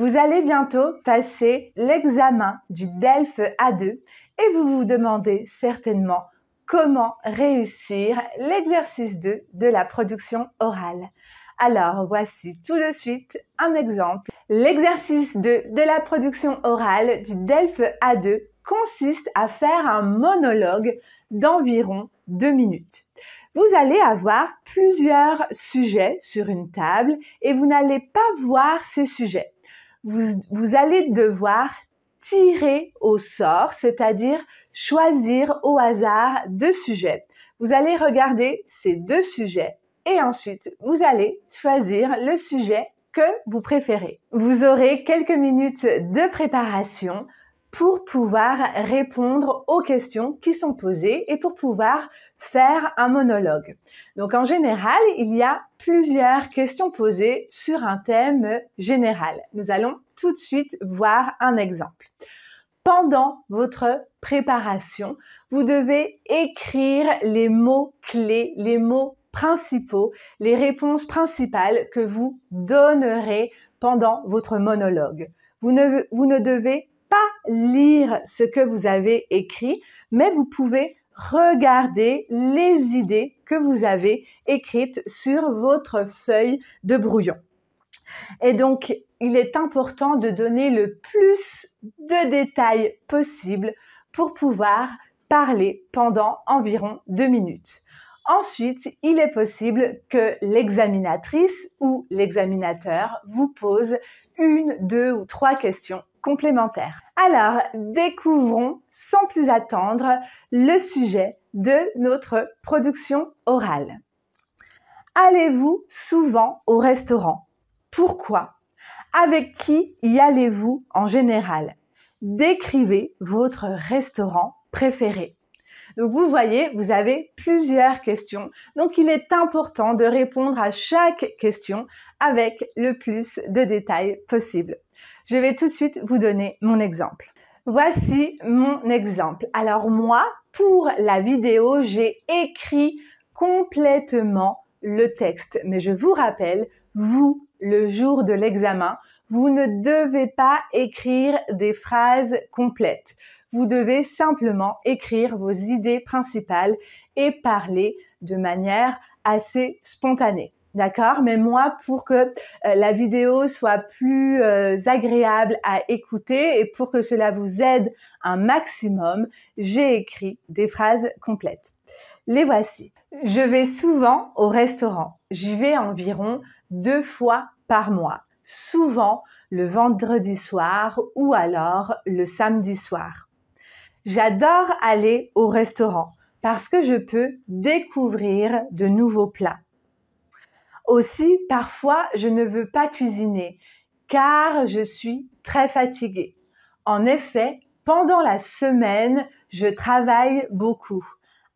Vous allez bientôt passer l'examen du DELF A2 et vous vous demandez certainement comment réussir l'exercice 2 de la production orale. Alors voici tout de suite un exemple. L'exercice 2 de la production orale du DELF A2 consiste à faire un monologue d'environ deux minutes. Vous allez avoir plusieurs sujets sur une table et vous n'allez pas voir ces sujets vous, allez devoir tirer au sort, c'est-à-dire choisir au hasard deux sujets. Vous allez regarder ces deux sujets et ensuite vous allez choisir le sujet que vous préférez. Vous aurez quelques minutes de préparation pour pouvoir répondre aux questions qui sont posées et pour pouvoir faire un monologue. Donc en général, il y a plusieurs questions posées sur un thème général. Nous allons tout de suite voir un exemple. Pendant votre préparation, vous devez écrire les mots clés, les mots principaux, les réponses principales que vous donnerez pendant votre monologue. Vous ne, devez pas lire ce que vous avez écrit, mais vous pouvez regarder les idées que vous avez écrites sur votre feuille de brouillon. Et donc, il est important de donner le plus de détails possible pour pouvoir parler pendant environ deux minutes. Ensuite, il est possible que l'examinatrice ou l'examinateur vous pose une, deux ou trois questions complémentaires. Alors, découvrons sans plus attendre le sujet de notre production orale. Allez-vous souvent au restaurant Pourquoi Avec qui y allez-vous en général Décrivez votre restaurant préféré. Donc vous voyez, vous avez plusieurs questions. Donc il est important de répondre à chaque question avec le plus de détails possible. Je vais tout de suite vous donner mon exemple. Voici mon exemple. Alors moi, pour la vidéo, j'ai écrit complètement le texte. Mais je vous rappelle, vous, le jour de l'examen, vous ne devez pas écrire des phrases complètes. Vous devez simplement écrire vos idées principales et parler de manière assez spontanée. D'accord Mais moi, pour que euh, la vidéo soit plus euh, agréable à écouter et pour que cela vous aide un maximum, j'ai écrit des phrases complètes. Les voici. Je vais souvent au restaurant. J'y vais environ deux fois par mois. Souvent le vendredi soir ou alors le samedi soir. J'adore aller au restaurant parce que je peux découvrir de nouveaux plats. Aussi, parfois, je ne veux pas cuisiner car je suis très fatiguée. En effet, pendant la semaine, je travaille beaucoup.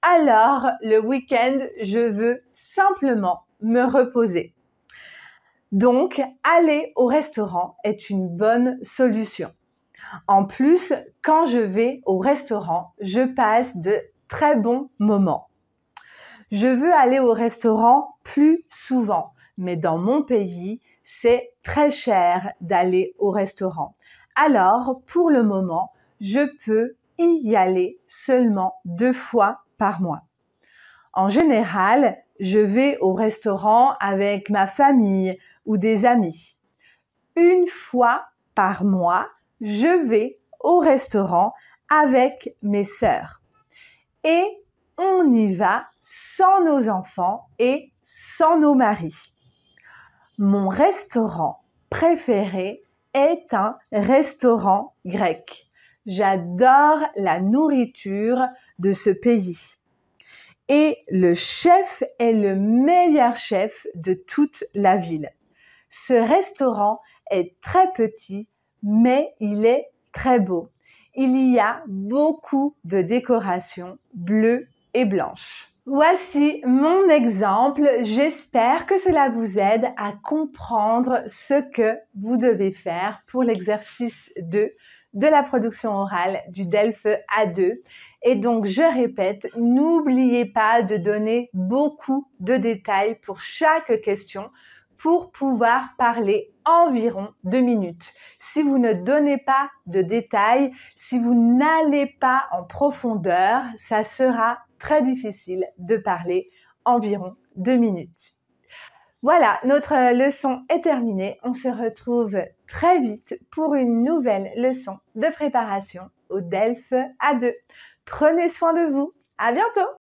Alors, le week-end, je veux simplement me reposer. Donc, aller au restaurant est une bonne solution. En plus, quand je vais au restaurant, je passe de très bons moments. Je veux aller au restaurant plus souvent, mais dans mon pays, c'est très cher d'aller au restaurant. Alors, pour le moment, je peux y aller seulement deux fois par mois. En général, je vais au restaurant avec ma famille ou des amis. Une fois par mois, je vais au restaurant avec mes sœurs. Et on y va sans nos enfants et sans nos maris. Mon restaurant préféré est un restaurant grec. J'adore la nourriture de ce pays. Et le chef est le meilleur chef de toute la ville. Ce restaurant est très petit mais il est très beau. Il y a beaucoup de décorations bleues et blanches. Voici mon exemple. J'espère que cela vous aide à comprendre ce que vous devez faire pour l'exercice 2 de la production orale du DELF A2. Et donc, je répète, n'oubliez pas de donner beaucoup de détails pour chaque question pour pouvoir parler environ deux minutes. Si vous ne donnez pas de détails, si vous n'allez pas en profondeur, ça sera très difficile de parler environ deux minutes. Voilà, notre leçon est terminée. On se retrouve très vite pour une nouvelle leçon de préparation au DELF A2. Prenez soin de vous. À bientôt!